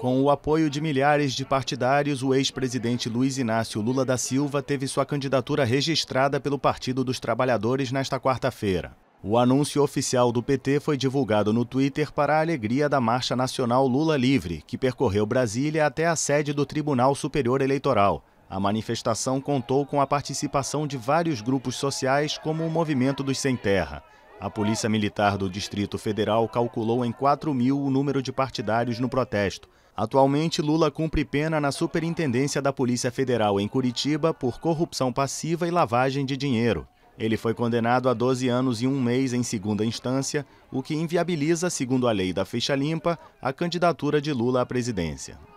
Com o apoio de milhares de partidários, o ex-presidente Luiz Inácio Lula da Silva teve sua candidatura registrada pelo Partido dos Trabalhadores nesta quarta-feira. O anúncio oficial do PT foi divulgado no Twitter para a alegria da Marcha Nacional Lula Livre, que percorreu Brasília até a sede do Tribunal Superior Eleitoral. A manifestação contou com a participação de vários grupos sociais, como o Movimento dos Sem Terra. A Polícia Militar do Distrito Federal calculou em 4 mil o número de partidários no protesto. Atualmente, Lula cumpre pena na Superintendência da Polícia Federal em Curitiba por corrupção passiva e lavagem de dinheiro. Ele foi condenado a 12 anos e um mês em segunda instância, o que inviabiliza, segundo a lei da ficha limpa, a candidatura de Lula à presidência.